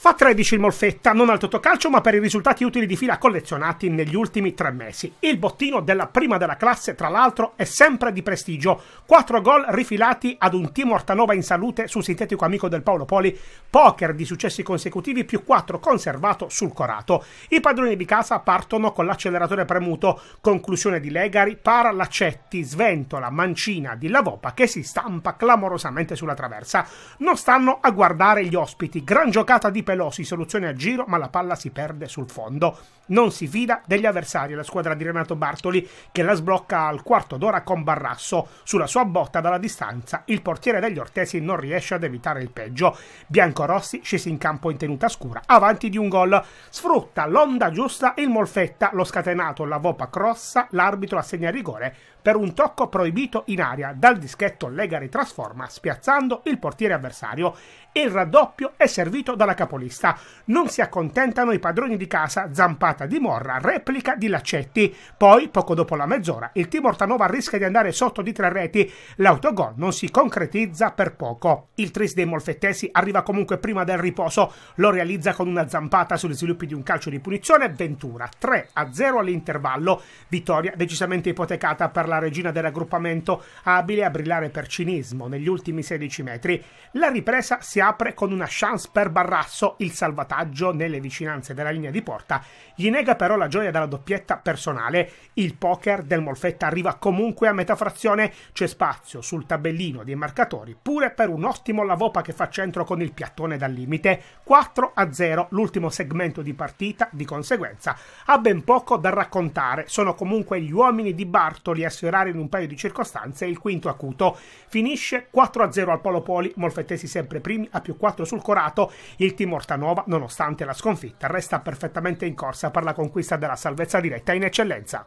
Fa 13 il Molfetta, non al totocalcio, ma per i risultati utili di fila collezionati negli ultimi tre mesi. Il bottino della prima della classe, tra l'altro, è sempre di prestigio. 4 gol rifilati ad un team Ortanova in salute sul sintetico amico del Paolo Poli, poker di successi consecutivi più 4 conservato sul Corato. I padroni di casa partono con l'acceleratore premuto, conclusione di Legari, para Laccetti, sventola, mancina di Lavopa che si stampa clamorosamente sulla traversa. Non stanno a guardare gli ospiti, gran giocata di Pelosi soluzione a giro, ma la palla si perde sul fondo. Non si fida degli avversari la squadra di Renato Bartoli, che la sblocca al quarto d'ora con Barrasso. Sulla sua botta dalla distanza, il portiere degli Ortesi non riesce ad evitare il peggio. Biancorossi, scesi in campo in tenuta scura, avanti di un gol. Sfrutta l'onda giusta il Molfetta, lo scatenato, la vopa crossa, l'arbitro assegna rigore per un tocco proibito in aria. Dal dischetto Lega ritrasforma, spiazzando il portiere avversario. Il raddoppio è servito dalla capolata capolista. Non si accontentano i padroni di casa, zampata di Morra, replica di Laccetti. Poi, poco dopo la mezz'ora, il team Ortanova rischia di andare sotto di tre reti. L'autogol non si concretizza per poco. Il tris dei molfettesi arriva comunque prima del riposo. Lo realizza con una zampata sugli sviluppi di un calcio di punizione. Ventura 3 a 0 all'intervallo. Vittoria decisamente ipotecata per la regina del raggruppamento, abile a brillare per cinismo negli ultimi 16 metri. La ripresa si apre con una chance per Barrasso conquistato il salvataggio nelle vicinanze della linea di porta, gli nega però la gioia della doppietta personale. Il poker del Molfetta arriva comunque a metà frazione, c'è spazio sul tabellino dei marcatori pure per un ottimo Lavopa che fa centro con il piattone dal limite. 4 a 0 l'ultimo segmento di partita, di conseguenza ha ben poco da raccontare. Sono comunque gli uomini di Bartoli a sfiorare in un paio di circostanze il quinto acuto. Finisce 4 a 0 al Polo Poli, molfettesi sempre primi a più 4 sul Corato, il Timor Porta Nuova, nonostante la sconfitta, resta perfettamente in corsa per la conquista della salvezza diretta in eccellenza.